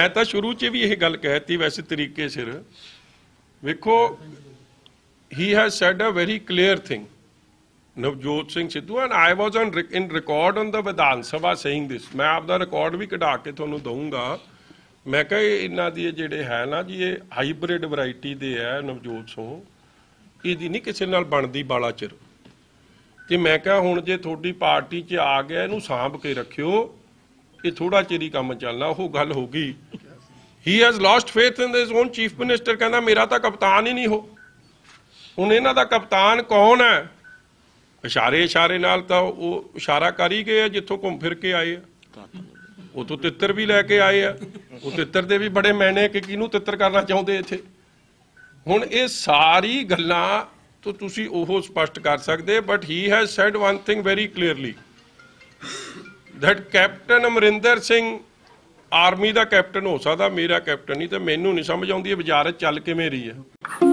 ਮੈਂ ਤਾਂ ਸ਼ੁਰੂ 'ਚ ਵੀ ਇਹ ਗੱਲ ਕਹਿਤੀ ਵੈਸੇ ਤਰੀਕੇ ਸਿਰ ਵੇਖੋ he has said a very clear thing Navjot Singh Sidhu and I was on in record on the Vidhan Sabha saying this ਮੈਂ ਆਪ ਦਾ ਰਿਕਾਰਡ ਵੀ ਕਢਾ ਕੇ ਤੁਹਾਨੂੰ ਦਊਂਗਾ ਮੈਂ ਕਹਾਂ ਇਹਨਾਂ ਦੀ ਜਿਹੜੇ ਹੈ ਨਾ ਜੀ ਇਹ ਹਾਈਬ੍ਰਿਡ ਵੈਰਾਈਟੀ ਦੇ ਹੈ ਨਵਜੋਤ ਸੋਂ ਇਹਦੀ ਨਹੀਂ ਕਿਸੇ ਨਾਲ ਬਣਦੀ ਬਾਲਾ ਚਿਰ ਤੇ ਮੈਂ ਕਹਾਂ ਹੁਣ ਜੇ ਤੁਹਾਡੀ ਪਾਰਟੀ 'ਚ ਆ ਗਿਆ ਇਹਨੂੰ ਸਾਂਭ ਕੇ ਰੱਖਿਓ ਇਹ ਥੋੜਾ ਚਿਰ ਹੀ ਕੰਮ ਚੱਲਣਾ ਉਹ ਗੱਲ ਹੋ ਗਈ he has lost faith in his own chief minister ਕਹਿੰਦਾ ਮੇਰਾ ਤਾਂ ਕਪਤਾਨ ਹੀ ਨਹੀਂ ਹੋ ਹੁਣ ਇਹਨਾਂ ਦਾ ਕਪਤਾਨ ਕੌਣ ਹੈ ਇਸ਼ਾਰੇ ਇਸ਼ਾਰੇ ਨਾਲ ਤਾਂ ਉਹ ਇਸ਼ਾਰਾ ਕਰ ਹੀ ਗਏ ਜਿੱਥੋਂ ਘੁੰਮ ਫਿਰ ਕੇ ਆਏ ਆ ਉਹ ਤੋਂ ਤਿੱਤਰ ਵੀ ਲੈ ਕੇ ਆਏ ਆ ਉਹ ਤਿੱਤਰ ਦੇ ਵੀ ਬੜੇ ਮੈਨੇ ਕਿ ਕਿਹਨੂੰ ਤਿੱਤਰ ਕਰਨਾ ਚਾਹੁੰਦੇ ਇੱਥੇ ਹੁਣ ਇਹ ਸਾਰੀ ਗੱਲਾਂ ਤੋਂ ਤੁਸੀਂ ਉਹ ਸਪਸ਼ਟ ਕਰ ਸਕਦੇ but he has said one thing very clearly that Captain Amarinder Singh army ਦਾ ਕੈਪਟਨ ਹੋ ਸਕਦਾ ਮੇਰਾ ਕੈਪਟਨ ਨਹੀਂ ਤੇ ਮੈਨੂੰ ਨਹੀਂ ਸਮਝ ਆਉਂਦੀ ਇਹ ਵਜ਼ਾਰਤ ਚੱਲ ਕਿਵੇਂ ਰਹੀ ਹੈ